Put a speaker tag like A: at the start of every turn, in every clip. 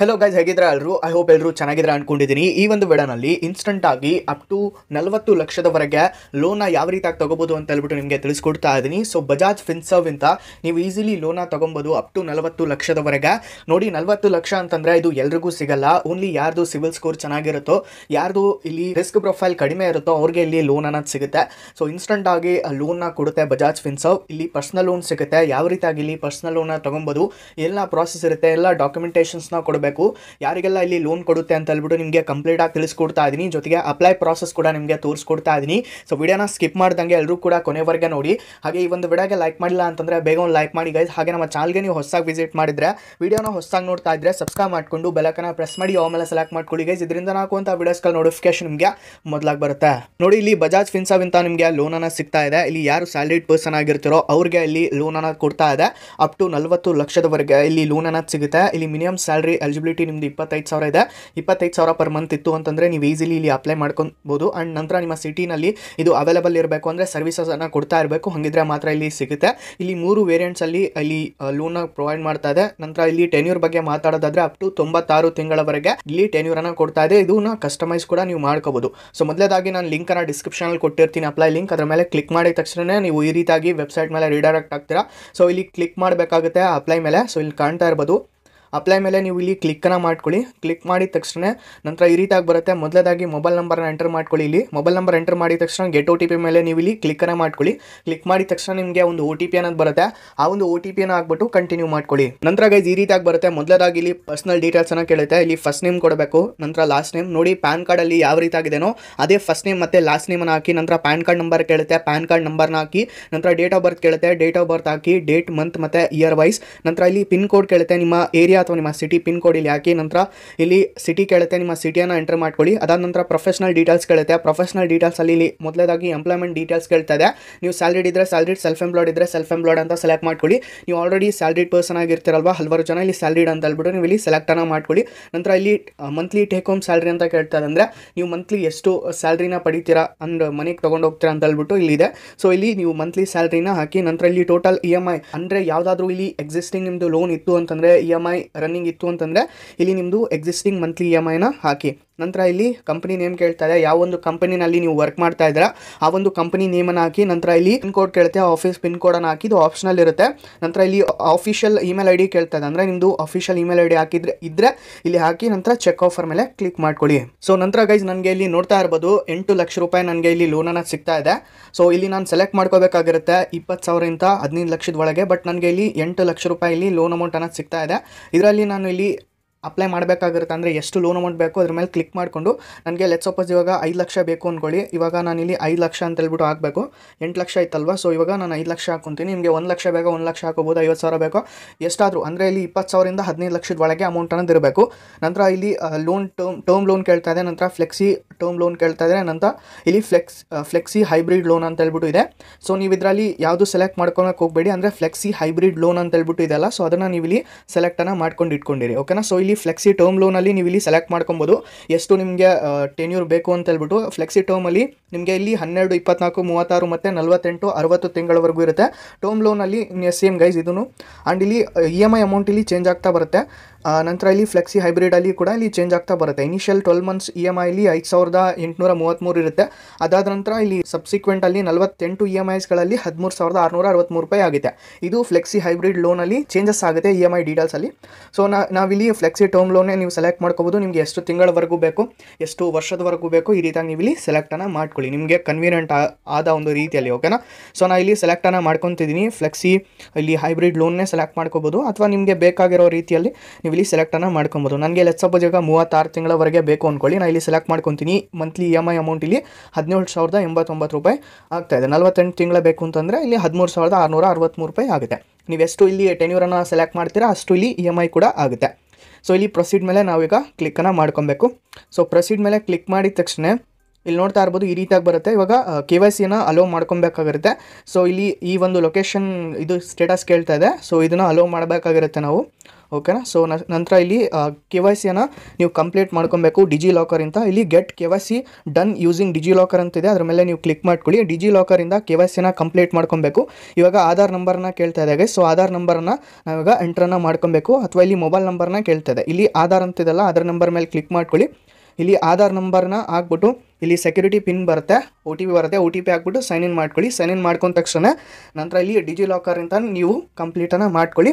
A: hello guys ಹೇಗಿದ್ರೆ ಎಲ್ಲರೂ I hope ಎಲ್ಲರೂ ಚೆನ್ನಾಗಿದ್ರೆ ಅಂದ್ಕೊಂಡಿದ್ದೀನಿ ಈ ಒಂದು ವಿಡನಲ್ಲಿ ಇನ್ಸ್ಟಂಟ್ ಆಗಿ ಅಪ್ ಟು ನಲವತ್ತು ಲಕ್ಷದವರೆಗೆ ಲೋನ್ ಯಾವ ರೀತಿಯಾಗಿ ತೊಗೋಬೋದು ಅಂತ ಹೇಳ್ಬಿಟ್ಟು ನಿಮಗೆ ತಿಳಿಸ್ಕೊಡ್ತಾ ಇದ್ದೀನಿ ಸೊ ಬಜಾಜ್ ಫಿನ್ಸರ್ವ್ ಅಂತ ನೀವು ಈಸಿಲಿ ಲೋನ ತೊಗೊಬೋದು ಅಪ್ ಟು ನಲವತ್ತು ಲಕ್ಷದವರೆಗೆ ನೋಡಿ ನಲವತ್ತು ಲಕ್ಷ ಅಂತಂದರೆ ಇದು ಎಲ್ರಿಗೂ ಸಿಗಲ್ಲ ಓನ್ಲಿ ಯಾರ್ದು ಸಿವಿಲ್ ಸ್ಕೋರ್ ಚೆನ್ನಾಗಿರುತ್ತೋ ಯಾರ್ದು ಇಲ್ಲಿ ರಿಸ್ಕ್ ಪ್ರೊಫೈಲ್ ಕಡಿಮೆ ಇರುತ್ತೋ ಅವ್ರಿಗೆ ಇಲ್ಲಿ ಲೋನ್ ಅನ್ನೋದು ಸಿಗುತ್ತೆ ಸೊ ಇನ್ಸ್ಟಂಟ್ ಆಗಿ ಲೋನ್ನ ಕೊಡುತ್ತೆ ಬಜಾಜ್ ಫಿನ್ಸರ್ವ್ ಇಲ್ಲಿ ಪರ್ಸ್ನಲ್ ಲೋನ್ ಸಿಗುತ್ತೆ ಯಾವ ರೀತಿಯಾಗಿ ಇಲ್ಲಿ ಪರ್ಸ್ನಲ್ ಲೋನ ತೊಗೊಬೋದು ಎಲ್ಲ ಪ್ರಾಸೆಸ್ ಇರುತ್ತೆ ಎಲ್ಲ ಡಾಕ್ಯುಮೆಂಟೇಷನ್ಸ್ನ ಕೊಡಬೇಕು ಮಾಡಬೇಕು ಯಾರಿಗೆಲ್ಲ ಇಲ್ಲಿ ಲೋನ್ ಕೊಡುತ್ತೆ ಅಂತ ಹೇಳ್ಬಿಟ್ಟು ನಿಮಗೆ ಆಗಿ ತಿಳಿಸ್ಕೊಡ್ತಾ ಇದ್ದೀನಿ ಜೊತೆಗೆ ಅಪ್ಲೈ ಪ್ರಾಸೆಸ್ ಕೂಡ ನಿಮಗೆ ತೋರಿಸ್ಕೊಡ್ತಾ ಇದ್ದೀನಿ ಸೊ ವಿಡಿಯೋನ ಸ್ಕಿಪ್ ಮಾಡ್ದಂಗೆ ಎಲ್ಲರೂ ಕೂಡ ಕೊನೆವರೆಗೆ ನೋಡಿ ಹಾಗೆ ಈ ಒಂದು ವಿಡಿಯೋಗೆ ಲೈಕ್ ಮಾಡಿಲ್ಲ ಅಂತಂದರೆ ಬೇಗ ಒಂದು ಲೈಕ್ ಮಾಡಿ ಗೈಸ್ ಹಾಗೆ ನಮ್ಮ ಚಾನಲ್ಗೆ ನೀವು ಹೊಸದಾಗಿ ವಿಸಿಟ್ ಮಾಡಿದರೆ ವಿಡಿಯೋನ ಹೊಸದಾಗಿ ನೋಡ್ತಾ ಇದ್ದರೆ ಸಬ್ಸ್ಕ್ರೈಬ್ ಮಾಡಿಕೊಂಡು ಬೆಲಕನ ಪ್ರೆಸ್ ಮಾಡಿ ಆಮೇಲೆ ಸೆಲೆಕ್ಟ್ ಮಾಡ್ಕೊಳ್ಳಿ ಗೈಸ್ ಇದರಿಂದ ನಾವು ಅಂತ ವಿಡಿಯೋಸ್ಗಳ ನೋಟಿಫಿಕೇಶನ್ ನಿಮಗೆ ಮೊದಲಾಗಿ ಬರುತ್ತೆ ನೋಡಿ ಇಲ್ಲಿ ಬಜಾಜ್ ಫಿನ್ಸಾವ್ ಅಂತ ನಿಮಗೆ ಲೋನನ್ನು ಸಿಗ್ತಾ ಇದೆ ಇಲ್ಲಿ ಯಾರು ಸ್ಯಾಲರಿಡ್ ಪರ್ಸನ್ ಆಗಿರ್ತಿರೋ ಅವ್ರಿಗೆ ಇಲ್ಲಿ ಅನ್ನ ಕೊಡ್ತಾ ಇದೆ ಅಪ್ ಟು ನಲ್ವತ್ತು ಲಕ್ಷದವರೆಗೆ ಇಲ್ಲಿ ಲೋನ್ ಅನ್ನೋದು ಸಿಗುತ್ತೆ ಇಲ್ಲಿ ಮಿನಿಮಮ್ ಸ್ಯಾಲ್ರಿ ಎಲಿಜಿಬಲ್ ಎಲಿಜಿಬಿಲಿಟಿ ನಿಮ್ಮದು ಇಪ್ಪತ್ತೈದು ಸಾವಿರ ಇದೆ ಇಪ್ಪತ್ತೈದು ಸಾವಿರ ಪರ್ ಮಂತ್ ಇತ್ತು ಅಂತಂದರೆ ನೀವು ಈಸಿಲಿ ಇಲ್ಲಿ ಅಪ್ಲೈ ಮಾಡ್ಕೊಬೋದು ಆ್ಯಂಡ್ ನಂತರ ನಿಮ್ಮ ಸಿಟಿನಲ್ಲಿ ಇದು ಅವೈಲೇಬಲ್ ಇರಬೇಕು ಅಂದರೆ ಸರ್ವಿಸಸನ್ನು ಕೊಡ್ತಾ ಇರಬೇಕು ಹಾಗಿದ್ರೆ ಮಾತ್ರ ಇಲ್ಲಿ ಸಿಗುತ್ತೆ ಇಲ್ಲಿ ಮೂರು ಅಲ್ಲಿ ಇಲ್ಲಿ ಲೋನ್ ಪ್ರೊವೈಡ್ ಮಾಡ್ತಾ ಇದೆ ನಂತರ ಇಲ್ಲಿ ಟೆನ್ಯೂರ್ ಬಗ್ಗೆ ಮಾತಾಡೋದಾದ್ರೆ ಅಪ್ ಟು ತೊಂಬತ್ತಾರು ತಿಂಗಳವರೆಗೆ ಇಲ್ಲಿ ಟೆನ್ಯೂರನ್ನು ಕೊಡ್ತಾ ಇದೆ ಇದನ್ನ ಕಸ್ಟಮೈಸ್ ಕೂಡ ನೀವು ಮಾಡ್ಕೋಬೋದು ಸೊ ಮೊದಲೇದಾಗಿ ನಾನು ಲಿಂಕನ್ನು ಡಿಸ್ಕ್ರಿಪ್ಷನಲ್ಲಿ ಕೊಟ್ಟಿರ್ತೀನಿ ಅಪ್ಲೈ ಲಿಂಕ್ ಅದರ ಮೇಲೆ ಕ್ಲಿಕ್ ಮಾಡಿದ ತಕ್ಷಣ ನೀವು ಈ ರೀತಿಯಾಗಿ ವೆಬ್ಸೈಟ್ ಮೇಲೆ ರಿಡೈರೆಕ್ಟ್ ಆಗ್ತೀರಾ ಸೊ ಇಲ್ಲಿ ಕ್ಲಿಕ್ ಮಾಡಬೇಕಾಗುತ್ತೆ ಅಪ್ಲೈ ಮೇಲೆ ಸೊ ಇಲ್ಲಿ ಕಾಣ್ತಾ ಇರ್ಬೋದು ಅಪ್ಲೈ ಮೇಲೆ ನೀವು ಇಲ್ಲಿ ಕ್ಲಿಕ್ಕನ್ನು ಮಾಡ್ಕೊಳ್ಳಿ ಕ್ಲಿಕ್ ಮಾಡಿದ ತಕ್ಷಣ ನಂತರ ಈ ರೀತಿಯಾಗಿ ಬರುತ್ತೆ ಮೊದಲದಾಗಿ ಮೊಬೈಲ್ ನಂಬರ್ನ ಎಂಟರ್ ಮಾಡ್ಕೊಳ್ಳಿ ಇಲ್ಲಿ ಮೊಬೈಲ್ ನಂಬರ್ ಎಂಟರ್ ಮಾಡಿದ ತಕ್ಷಣ ಗೆಟ್ ಓ ಟಿ ಪಿ ಮೇಲೆ ನೀವು ಇಲ್ಲಿ ಕ್ಲಿಕ್ಕನ್ನು ಮಾಡ್ಕೊಳ್ಳಿ ಕ್ಲಿಕ್ ಮಾಡಿದ ತಕ್ಷಣ ನಿಮಗೆ ಒಂದು ಓ ಟಿ ಪಿ ಅನ್ನೋದು ಬರುತ್ತೆ ಆ ಒಂದು ಓ ಟಿ ಪಿಯನ್ನು ಹಾಕ್ಬಿಟ್ಟು ಕಂಟಿನ್ಯೂ ಮಾಡ್ಕೊಳ್ಳಿ ನಂತರ ಗೈಸ್ ಈ ರೀತಿಯಾಗಿ ಬರುತ್ತೆ ಮೊದಲದಾಗಿ ಇಲ್ಲಿ ಪರ್ಸನಲ್ ಡೀಟೇಲ್ಸನ್ನು ಕೇಳುತ್ತೆ ಇಲ್ಲಿ ಫಸ್ಟ್ ನೇಮ್ ಕೊಡಬೇಕು ನಂತರ ಲಾಸ್ಟ್ ನೇಮ್ ನೋಡಿ ಪ್ಯಾನ್ ಕಾರ್ಡಲ್ಲಿ ಯಾವ ರೀತಿ ಆಗಿದೆನೋ ಅದೇ ಫಸ್ಟ್ ನೇಮ್ ಮತ್ತೆ ಲಾಸ್ಟ್ ನೇಮನ್ನು ಹಾಕಿ ನಂತರ ಪ್ಯಾನ್ ಕಾರ್ಡ್ ನಂಬರ್ ಕೇಳುತ್ತೆ ಪ್ಯಾನ್ ಕಾರ್ಡ್ ನಂಬರ್ನ ಹಾಕಿ ನಂತರ ಡೇಟ್ ಆಫ್ ಬರ್ತ್ ಕೇಳುತ್ತೆ ಡೇಟ್ ಆಫ್ ಬರ್ತ್ ಹಾಕಿ ಡೇಟ್ ಮಂತ್ ಮತ್ತು ಇಯರ್ ವೈಸ್ ನಂತರ ಇಲ್ಲಿ ಪಿನ್ ಕೋಡ್ ಕೇಳುತ್ತೆ ನಿಮ್ಮ ಏರಿಯಾ ಅಥವಾ ನಿಮ್ಮ ಸಿಟಿ ಪಿನ್ ಕೋಡ್ ಇಲ್ಲಿ ಹಾಕಿ ನಂತರ ಇಲ್ಲಿ ಸಿಟಿ ಕೇಳುತ್ತೆ ನಿಮ್ಮ ಸಿಟಿಯನ್ನು ಎಂಟರ್ ಮಾಡ್ಕೊಳ್ಳಿ ಅದಾದ ನಂತರ ಪ್ರೊಫೆಷನಲ್ ಡೀಟೇಲ್ಸ್ ಕೇಳುತ್ತೆ ಪ್ರೊಫೆಷನಲ್ ಡೀಟೇಲ್ಸಲ್ಲಿ ಇಲ್ಲಿ ಮೊದಲೇದಾಗಿ ಎಂಪ್ಲಾಯ್ಮೆಂಟ್ ಡೀಟೇಲ್ಸ್ ಕೇಳ್ತಾ ಇದೆ ನೀವು ಸ್ಯಾಲ್ರಿಡ್ ಇದ್ದರೆ ಸ್ಯಾಲ್ರಿಡ್ ಸೆಲ್ಫ್ ಎಂಪ್ಲಾಯ್ಡ್ ಇದ್ದರೆ ಸೆಲ್ಫ್ ಎಂಪ್ಲಾಯ್ಡ್ ಅಂತ ಸೆಲೆಕ್ಟ್ ಮಾಡ್ಕೊಳ್ಳಿ ನೀವು ಆಲ್ರೆಡಿ ಸ್ಯಾಲ್ರಿಡ್ ಪರ್ಸನ್ ಆಗಿರ್ತಿರಲ್ವ ಹಲವಾರು ಜನ ಇಲ್ಲಿ ಸ್ಯಾಲ್ರಿಡ್ ಅಂತ ಹೇಳ್ಬಿಟ್ಟು ನೀವು ಇಲ್ಲಿ ಸೆಲೆಕ್ಟನ್ನು ಮಾಡ್ಕೊಳ್ಳಿ ನಂತರ ಇಲ್ಲಿ ಮಂತ್ಲಿ ಟೇಕ್ ಹೋಮ್ ಸ್ಯಾಲ್ರಿ ಅಂತ ಕೇಳ್ತಾ ಇದೆ ನೀವು ಮಂತ್ಲಿ ಎಷ್ಟು ಸ್ಯಾಲ್ರಿನ ಪಡಿತೀರಾ ಅಂದ್ರೆ ಮನೆಗೆ ತೊಗೊಂಡು ಹೋಗ್ತೀರಾ ಅಂತ ಹೇಳ್ಬಿಟ್ಟು ಇಲ್ಲಿದೆ ಸೊ ಇಲ್ಲಿ ನೀವು ಮಂತ್ಲಿ ಸ್ಯಾಲ್ರಿನ ಹಾಕಿ ನಂತರ ಇಲ್ಲಿ total E e M I ಅಂದರೆ ಯಾವುದಾದ್ರೂ ಇಲ್ಲಿ ಎಕ್ಸಿಸ್ಟಿಂಗ್ ನಿಮ್ಮದು ಲೋನ್ ಇತ್ತು ಅಂತಂದರೆ E e M I running ಇತ್ತು ಅಂತಂದರೆ ಇಲ್ಲಿ ನಿಮ್ಮದು ಎಕ್ಸಿಸ್ಟಿಂಗ್ ಮಂತ್ಲಿ ಇ ಎಮ್ ಐನ ಹಾಕಿ ನಂತರ ಇಲ್ಲಿ ಕಂಪನಿ ನೇಮ್ ಕೇಳ್ತಾ ಇದೆ ಯಾವ ಒಂದು ಕಂಪನಿನಲ್ಲಿ ನೀವು ವರ್ಕ್ ಮಾಡ್ತಾ ಇದ್ದೀರಾ ಆ ಒಂದು ಕಂಪನಿ ನೇಮನ್ನು ಹಾಕಿ ನಂತರ ಇಲ್ಲಿ ಪಿನ್ ಕೋಡ್ ಕೇಳುತ್ತೆ ಆಫೀಸ್ ಪಿನ್ ಕೋಡನ್ನು ಹಾಕಿ ಇದು ಆಪ್ಷನಲ್ ಇರುತ್ತೆ ನಂತರ ಇಲ್ಲಿ ಆಫೀಷಿಯಲ್ ಇಮೇಲ್ ಐ ಡಿ ಕೇಳ್ತಾ ಇದೆ ಅಂದರೆ ನಿಮ್ಮದು ಅಫಿಷಿಯಲ್ ಇಮೇಲ್ ಐ ಡಿ ಹಾಕಿದ್ರೆ ಇದ್ದರೆ ಇಲ್ಲಿ ಹಾಕಿ ನಂತರ ಚೆಕ್ ಆಫರ್ ಮೇಲೆ ಕ್ಲಿಕ್ ಮಾಡ್ಕೊಳ್ಳಿ ಸೊ ನಂತರ ಗೈಸ್ ನನಗೆ ಇಲ್ಲಿ ನೋಡ್ತಾ ಇರ್ಬೋದು ಎಂಟು ಲಕ್ಷ ರೂಪಾಯಿ ನನಗೆ ಇಲ್ಲಿ ಲೋನನ್ನು ಸಿಗ್ತಾ ಇದೆ ಸೊ ಇಲ್ಲಿ ನಾನು ಸೆಲೆಕ್ಟ್ ಮಾಡ್ಕೋಬೇಕಾಗಿರುತ್ತೆ ಇಪ್ಪತ್ತು ಸಾವಿರದಿಂದ ಹದಿನೈದು ಲಕ್ಷದ ಒಳಗೆ ಬಟ್ ನನಗೆ ಇಲ್ಲಿ ಎಂಟು ಲಕ್ಷ ರೂಪಾಯಿ ಇಲ್ಲಿ ಲೋನ್ ಅಮೌಂಟನ್ನು ಸಿಗ್ತಾ ಇದೆ ಇದರಲ್ಲಿ ನಾನು ಇಲ್ಲಿ ಅಪ್ಲೈ ಮಾಡಬೇಕಾಗಿರುತ್ತೆ ಅಂದರೆ ಎಷ್ಟು ಲೋನ್ ಅಮೌಂಟ್ ಬೇಕು ಅದ್ರ ಮೇಲೆ ಕ್ಲಿಕ್ ಮಾಡಿಕೊಂಡು ನನಗೆ ಲೆಟ್ ಸಪೋಸ್ ಇವಾಗ ಐದು ಲಕ್ಷ ಬೇಕು ಅಂದ್ಕೊಳ್ಳಿ ಇವಾಗ ನಾನು ಇಲ್ಲಿ ಐದು ಲಕ್ಷ ಅಂತ ಹೇಳ್ಬಿಟ್ಟು ಹಾಕಬೇಕು ಎಂಟು ಲಕ್ಷ ಇತ್ತಲ್ವ ಸೊ ಇವಾಗ ನಾನು ಐದು ಲಕ್ಷ ಹಾಕೊತೀನಿ ನಿಮಗೆ ಒಂದು ಲಕ್ಷ ಬೇಕೋ ಒಂದು ಲಕ್ಷ ಹಾಕೋಬೋದು ಐವತ್ತು ಸಾವಿರ ಬೇಕೋ ಎಷ್ಟಾದರೂ ಅಂದರೆ ಇಲ್ಲಿ ಇಪ್ಪತ್ತು ಸಾವಿರದಿಂದ ಹದಿನೈದು ಲಕ್ಷದ ಒಳಗೆ ಅಮೌಂಟ್ ಅನ್ನೋದು ಇರಬೇಕು ನಂತರ ಇಲ್ಲಿ ಲೋನ್ ಟರ್ಮ್ ಟರ್ಮ್ ಲೋನ್ ಕೇಳ್ತಾ ಇದೆ ನಂತರ ಫ್ಲೆಕ್ಸಿ ಟರ್ಮ್ ಲೋನ್ ಕೇಳ್ತಾ ಇದ್ದಾರೆ ನಂತರ ಇಲ್ಲಿ ಫ್ಲೆಕ್ಸ್ ಫ್ಲೆಕ್ಸಿ ಹೈಬ್ರಿಡ್ ಲೋನ್ ಅಂತ ಹೇಳ್ಬಿಟ್ಟು ಇದೆ ಸೊ ನೀವು ಇದರಲ್ಲಿ ಯಾವುದು ಸೆಲೆಕ್ಟ್ ಮಾಡ್ಕೊಳಕ್ಕೆ ಹೋಗಬೇಡಿ ಅಂದರೆ ಫ್ಲೆಕ್ಸಿ ಹೈಬ್ರಿಡ್ ಲೋನ್ ಅಂತ ಹೇಳ್ಬಿಟ್ಟು ಇದೆಲ್ಲ ಸೊ ಅದನ್ನು ನೀವು ಇಲ್ಲಿ ಸೆಲೆಕ್ಟನ್ನು ಮಾಡ್ಕೊಂಡು ಇಟ್ಕೊಂಡಿರಿ ಓಕೆನಾ ಸೊ ಇಲ್ಲಿ ಇಲ್ಲಿ ಫ್ಲೆಕ್ಸಿ ಟರ್ಮ್ ಲೋನಲ್ಲಿ ನೀವು ಇಲ್ಲಿ ಸೆಲೆಕ್ಟ್ ಮಾಡ್ಕೊಬೋದು ಎಷ್ಟು ನಿಮಗೆ ಟೆನ್ಯೂರ್ ಬೇಕು ಅಂತ ಹೇಳ್ಬಿಟ್ಟು ಫ್ಲೆಕ್ಸಿ ಅಲ್ಲಿ ನಿಮಗೆ ಇಲ್ಲಿ ಹನ್ನೆರಡು ಇಪ್ಪತ್ನಾಲ್ಕು ಮೂವತ್ತಾರು ಮತ್ತು ನಲವತ್ತೆಂಟು ಅರವತ್ತು ತಿಂಗಳವರೆಗೂ ಇರುತ್ತೆ ಟರ್ಮ್ ಲೋನಲ್ಲಿ ಸೇಮ್ ಗೈಸ್ ಇದನ್ನು ಆ್ಯಂಡ್ ಇಲ್ಲಿ ಇ ಎಮ್ ಐ ಅಮೌಂಟ್ ಇಲ್ಲಿ ಚೇಂಜ್ ಆಗ್ತಾ ಬರುತ್ತೆ ನಂತರ ಇಲ್ಲಿ ಫ್ಲೆಕ್ಸಿ ಹೈಬ್ರಿಡ್ ಅಲ್ಲಿ ಕೂಡ ಇಲ್ಲಿ ಚೇಂಜ್ ಆಗ್ತಾ ಬರುತ್ತೆ initial twelve months E M ಐಲಿ ಐದು ಸಾವಿರದ ಎಂಟುನೂರ ಮೂವತ್ತ್ಮೂರು ಇರುತ್ತೆ ಅದಾದ ನಂತರ ಇಲ್ಲಿ ಅಲ್ಲಿ ನಲವತ್ತೆಂಟು ಇ e ಎಮ್ ಐಸ್ಗಳಲ್ಲಿ ಹದಿಮೂರು ಸಾವಿರದ ಆರುನೂರ ಅರವತ್ತ್ಮೂರು ರೂಪಾಯಿ ಆಗುತ್ತೆ ಇದು ಫ್ಲೆಕ್ಸಿ ಹೈಬ್ರಿಡ್ ಲೋನಲ್ಲಿ ಚೇಂಜಸ್ ಆಗುತ್ತೆ ಇ ಎಮ್ ಐ ಡೀಟೇಲ್ಸಲ್ಲಿ ಸೊ ನಾವಿಲ್ಲಿ ಫ್ಲೆಕ್ಸಿ ಸಿ ಟರ್ಮ್ ಲೋನೇ ನೀವು ಸೆಲೆಕ್ಟ್ ಮಾಡ್ಕೋಬೋದು ನಿಮಗೆ ಎಷ್ಟು ತಿಂಗಳವರೆಗೂ ಬೇಕು ಎಷ್ಟು ವರ್ಷದವರೆಗೂ ಬೇಕು ಈ ರೀತಿಯಾಗಿ ನೀವು ಇಲ್ಲಿ ಸೆಲೆಕ್ಟನ್ನು ಮಾಡ್ಕೊಳ್ಳಿ ನಿಮಗೆ ಕನ್ವೀನಿಯೆಂಟ್ ಆದ ಒಂದು ರೀತಿಯಲ್ಲಿ ಓಕೆನಾ ಸೊ ನಾನು ಇಲ್ಲಿ ಸೆಲೆಕ್ಟನ್ನು ಮಾಡ್ಕೊತಿದ್ದೀನಿ ಫ್ಲೆಕ್ಸಿ ಇಲ್ಲಿ ಹೈಬ್ರಿಡ್ ಲೋನ್ನೇ ಸೆಲೆಕ್ಟ್ ಮಾಡ್ಕೋಬೋದು ಅಥವಾ ನಿಮಗೆ ಬೇಕಾಗಿರೋ ರೀತಿಯಲ್ಲಿ ನೀವು ಇಲ್ಲಿ ಸೆಲೆಕ್ಟನ್ನು ಮಾಡ್ಕೊಬೋದು ನನಗೆ ಲೆಟ್ ಸಪೋಸ್ ಈಗ ಮೂವತ್ತಾರು ತಿಂಗಳವರೆಗೆ ಬೇಕು ಅಂದ್ಕೊಳ್ಳಿ ನಾನು ಇಲ್ಲಿ ಸೆಲೆಕ್ಟ್ ಮಾಡ್ಕೊತೀನಿ monthly E M I amount ಇಲ್ಲಿ ಹದಿನೇಳು ಸಾವಿರದ ಎಂಬತ್ತೊಂಬತ್ತು ರೂಪಾಯಿ ಆಗ್ತಾಯಿದೆ ನಲವತ್ತೆಂಟು ತಿಂಗಳ ಬೇಕು ಅಂತಂದರೆ ಇಲ್ಲಿ ಹದಿಮೂರು ಸಾವಿರದ ಆರುನೂರ ಅರವತ್ತ್ಮೂರು ರೂಪಾಯಿ ಆಗುತ್ತೆ ನೀವು ಎಷ್ಟು ಇಲ್ಲಿ ಟೆನ್ಯೂರನ್ನು ಸೆಲೆಕ್ಟ್ ಮಾಡ್ತೀರಾ ಅಷ್ಟು ಇಲ್ಲಿ ಇ ಎಮ್ ಐ ಕೂಡ ಆಗುತ್ತೆ ಸೊ ಇಲ್ಲಿ ಪ್ರೊಸೀಡ್ ಮೇಲೆ ನಾವೀಗ ಕ್ಲಿಕ್ಕನ್ನು ಮಾಡ್ಕೊಬೇಕು ಸೊ ಪ್ರೊಸೀಡ್ ಮೇಲೆ ಕ್ಲಿಕ್ ಮಾಡಿದ ತಕ್ಷಣ ಇಲ್ಲಿ ನೋಡ್ತಾ ಇರ್ಬೋದು ಈ ರೀತಿಯಾಗಿ ಬರುತ್ತೆ ಇವಾಗ ಕೆ ವೈ ಸಿನ ಅಲೋ ಮಾಡ್ಕೊಬೇಕಾಗಿರುತ್ತೆ ಸೊ ಇಲ್ಲಿ ಈ ಒಂದು ಲೊಕೇಶನ್ ಇದು ಸ್ಟೇಟಸ್ ಕೇಳ್ತಾ ಇದೆ ಸೊ ಇದನ್ನು ಅಲೋ ಮಾಡಬೇಕಾಗಿರುತ್ತೆ ನಾವು ಓಕೆನಾ ಸೊ ನಂತರ ಇಲ್ಲಿ ಕೆ ವೈ ಸಿಯನ್ನು ನೀವು ಕಂಪ್ಲೀಟ್ ಮಾಡ್ಕೊಬೇಕು ಡಿಜಿ ಲಾಕರ್ ಅಂತ ಇಲ್ಲಿ get K Y C done using DigiLocker ಅಂತಿದೆ ಅದರ ಮೇಲೆ ನೀವು ಕ್ಲಿಕ್ ಮಾಡ್ಕೊಳ್ಳಿ ಡಿಜಿ ಲಾಕರಿಂದ ಕೆ ವೈ ಸಿನ ಕಂಪ್ಲೀಟ್ ಮಾಡ್ಕೊಬೇಕು ಇವಾಗ ಆಧಾರ್ ನಂಬರ್ನ ಕೇಳ್ತಾ ಇದ್ದಾಗೆ ಸೊ ಆಧಾರ್ ನಂಬರನ್ನು ನಾವೀಗ ಎಂಟ್ರನ್ನು ಮಾಡ್ಕೊಬೇಕು ಅಥವಾ ಇಲ್ಲಿ ಮೊಬೈಲ್ ನಂಬರ್ನ ಕೇಳ್ತಾ ಇದೆ ಇಲ್ಲಿ ಆಧಾರ್ ಅಂತಿದೆಲ್ಲ ಅದರ ನಂಬರ್ ಮೇಲೆ ಕ್ಲಿಕ್ ಮಾಡ್ಕೊಳ್ಳಿ ಇಲ್ಲಿ ಆಧಾರ್ ನಂಬರ್ನ ಹಾಕ್ಬಿಟ್ಟು ಇಲ್ಲಿ ಸೆಕ್ಯೂರಿಟಿ ಪಿನ್ ಬರುತ್ತೆ ಒ ಟಿ ಪಿ ಬರುತ್ತೆ ಒ ಟಿ ಪಿ ಹಾಕ್ಬಿಟ್ಟು ಸೈನ್ ಇನ್ ಮಾಡ್ಕೊಳ್ಳಿ ಸೈನ್ ಇನ್ ಮಾಡ್ಕೊಂಡ ತಕ್ಷಣ ನಂತರ ಇಲ್ಲಿ ಡಿಜಿ ಲಾಕರಿಂದ ನೀವು ಕಂಪ್ಲೀಟನ್ನು ಮಾಡ್ಕೊಳ್ಳಿ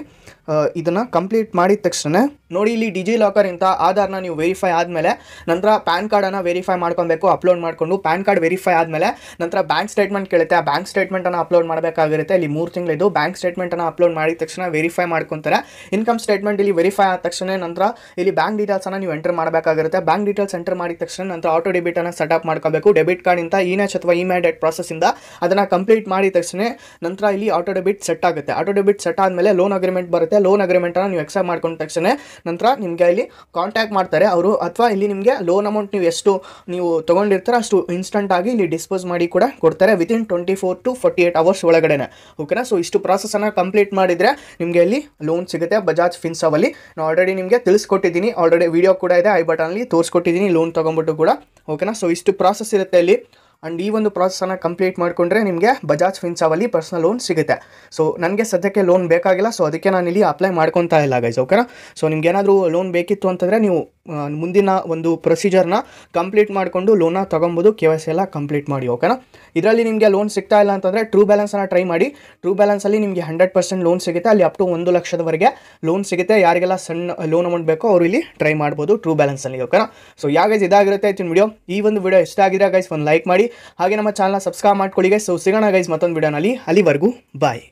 A: ಇದನ್ನು ಕಂಪ್ಲೀಟ್ ಮಾಡಿದ ತಕ್ಷಣ ನೋಡಿ ಇಲ್ಲಿ ಡಿಜಿ ಲಾಕರಿಂದ ಆಧಾರ್ನ ನೀವು ವೆರಿಫೈ ಆದಮೇಲೆ ನಂತರ ಪ್ಯಾನ್ ಕಾರ್ಡನ್ನು ವೆರಿಫೈ ಮಾಡ್ಕೊಬೇಕು ಅಪ್ಲೋಡ್ ಮಾಡಿಕೊಂಡು ಪ್ಯಾನ್ ಕಾರ್ಡ್ ವೆರಿಫೈ ಆದಮೇಲೆ ನಂತರ ಬ್ಯಾಂಕ್ ಸ್ಟೇಟ್ಮೆಂಟ್ ಕೇಳುತ್ತೆ ಆ ಬ್ಯಾಂಕ್ ಸ್ಟೇಟ್ಮೆಂಟನ್ನು ಅಪ್ಲೋಡ್ ಮಾಡಬೇಕಾಗಿರುತ್ತೆ ಇಲ್ಲಿ ಮೂರು ತಿಂಗಳಿದ್ದು ಬ್ಯಾಂಕ್ ಸ್ಟೇಟ್ಮೆಂಟನ್ನು ಅಪ್ಲೋಡ್ ಮಾಡಿದ ತಕ್ಷಣ ವೆರಿಫೈ ಮಾಡ್ಕೊತಾರೆ ಇನ್ಕಮ್ ಸ್ಟೇಟ್ಮೆಂಟ್ ಇಲ್ಲಿ ವೆರಿಫೈ ಆದ ತಕ್ಷಣ ನಂತರ ಇಲ್ಲಿ ಬ್ಯಾಂಕ್ ಡೀಟೇಲ್ಸನ್ನು ನೀವು ಎಂಟರ್ ಮಾಡಬೇಕಾಗಿರುತ್ತೆ ಬ್ಯಾಂಕ್ ಡೀಟೇಲ್ಸ್ ಎಂಟರ್ ಮಾಡಿದ ತಕ್ಷಣ ನಂತರ ಆಟೋ ಡೆಬಿಟನ್ನು ಸೆಟ್ ಸೆಟಪ್ ಮಾಡ್ಕೋಬೇಕು ಡೆಬಿಟ್ ಕಾರ್ಡ್ ಇ ನ್ಯಾಚ್ ಅಥವಾ ಇ ಮ್ಯಾಡೆಟ್ ಇಂದ ಅದನ್ನು ಕಂಪ್ಲೀಟ್ ಮಾಡಿದ ತಕ್ಷಣ ನಂತರ ಇಲ್ಲಿ ಆಟೋ ಡೆಬಿಟ್ ಸೆಟ್ ಆಗುತ್ತೆ ಆಟೋ ಡೆಬಿಟ್ ಸೆಟ್ ಆದಮೇಲೆ ಲೋನ್ ಅಗ್ರಿಮೆಂಟ್ ಬರುತ್ತೆ ಲೋನ್ ಅಗ್ರಿಮೆಂಟನ್ನು ನೀವು ಎಕ್ಸೆಪ್ಟ್ ಮಾಡ್ಕೊಂಡ ತಕ್ಷಣ ನಂತರ ನಿಮಗೆ ಇಲ್ಲಿ ಕಾಂಟ್ಯಾಕ್ಟ್ ಮಾಡ್ತಾರೆ ಅವರು ಅಥವಾ ಇಲ್ಲಿ ನಿಮಗೆ ಲೋನ್ ಅಮೌಂಟ್ ನೀವು ಎಷ್ಟು ನೀವು ತೊಗೊಂಡಿರ್ತಾರೆ ಅಷ್ಟು ಇನ್ಸ್ಟಂಟ್ ಆಗಿ ಇಲ್ಲಿ ಡಿಸ್ಪೋಸ್ ಮಾಡಿ ಕೂಡ ಕೊಡ್ತಾರೆ within twenty four to forty eight hours ಒಳಗಡೆ ಓಕೆನಾ ಸೊ ಇಷ್ಟು ಅನ್ನ ಕಂಪ್ಲೀಟ್ ಮಾಡಿದ್ರೆ ನಿಮಗೆ ಇಲ್ಲಿ ಲೋನ್ ಸಿಗುತ್ತೆ ಬಜಾಜ್ ಫಿನ್ಸವಲ್ಲಿ ನಾವು ಆಲ್ರೆಡಿ ನಿಮಗೆ ತಿಳಿಸ್ಕೊಟ್ಟಿದ್ದೀನಿ ಆಲ್ರೆಡಿ ವಿಡಿಯೋ ಕೂಡ ಇದೆ ಐ ಬಟನ್ ಅಲ್ಲಿ ತೋರಿಸ್ಕೊಟ್ಟಿದ್ದೀನಿ ಲೋನ್ ತೊಗೊಂಬಿಟ್ಟು ಕೂಡ ಓಕೆನಾ ಸೊ ಇಷ್ಟು ಇಷ್ಟು ಪ್ರಾಸೆಸ್ ಇರುತ್ತೆ ಇಲ್ಲಿ ಆ್ಯಂಡ್ ಈ ಒಂದು ಪ್ರಾಸೆಸನ್ನು ಕಂಪ್ಲೀಟ್ ಮಾಡಿಕೊಂಡ್ರೆ ನಿಮಗೆ ಬಜಾಜ್ ಫಿನ್ಸಾವಲ್ಲಿ ಪರ್ಸ್ನಲ್ ಲೋನ್ ಸಿಗುತ್ತೆ ಸೊ ನನಗೆ ಸದ್ಯಕ್ಕೆ ಲೋನ್ ಬೇಕಾಗಿಲ್ಲ ಸೊ ಅದಕ್ಕೆ ನಾನು ಇಲ್ಲಿ ಅಪ್ಲೈ ಮಾಡ್ಕೊತಾ ಇಲ್ಲ ಗೈಸ್ ಓಕೆನಾ ಸೊ ನಿಮ್ಗೆ ಏನಾದರೂ ಲೋನ್ ಬೇಕಿತ್ತು ಅಂತಂದರೆ ನೀವು ಮುಂದಿನ ಒಂದು ಪ್ರೊಸೀಜರ್ನ ಕಂಪ್ಲೀಟ್ ಮಾಡಿಕೊಂಡು ಲೋನ ತೊಗೊಬೋದು ಕೆ ವೈ ಸಿ ಎಲ್ಲ ಕಂಪ್ಲೀಟ್ ಮಾಡಿ ಓಕೆನಾ ಇದರಲ್ಲಿ ನಿಮಗೆ ಲೋನ್ ಸಿಗ್ತಾ ಇಲ್ಲ ಅಂತಂದರೆ ಟ್ರೂ ಬ್ಯಾಲೆನ್ಸನ್ನು ಟ್ರೈ ಮಾಡಿ ಟ್ರೂ ಬ್ಯಾಲೆನ್ಸಲ್ಲಿ ನಿಮಗೆ ಹಂಡ್ರೆಡ್ ಪರ್ಸೆಂಟ್ ಲೋನ್ ಸಿಗುತ್ತೆ ಅಲ್ಲಿ ಅಪ್ ಟು ಒಂದು ಲಕ್ಷದವರೆಗೆ ಲೋನ್ ಸಿಗುತ್ತೆ ಯಾರಿಗೆಲ್ಲ ಸಣ್ಣ ಲೋನ್ ಅಮೌಂಟ್ ಬೇಕೋ ಅವರು ಇಲ್ಲಿ ಟ್ರೈ ಮಾಡ್ಬೋದು ಟ್ರೂ ಬ್ಯಾಲೆನ್ಸಲ್ಲಿ ಓಕೆನಾ ಸೊ ಗೈಸ್ ಇದಾಗಿರುತ್ತೆ ಇತ್ತಿನ ವಿಡಿಯೋ ಈ ಒಂದು ವಿಡಿಯೋ ಇಷ್ಟ ಆಗಿದ್ರೆ ಗೈಸ್ ಒಂದು ಲೈಕ್ ಮಾಡಿ ಹಾಗೆ ನಮ್ಮ ಚಾನಲ್ನ ಸಬ್ಸ್ಕ್ರೈಬ್ ಮಾಡ್ಕೊಳ್ಳಿ ಸೊ ಸಿಗೋಣ ಗೈಸ್ ಮತ್ತೊಂದು ವಿಡಿಯೋನಲ್ಲಿ ಅಲ್ಲಿವರೆಗೂ ಬಾಯ್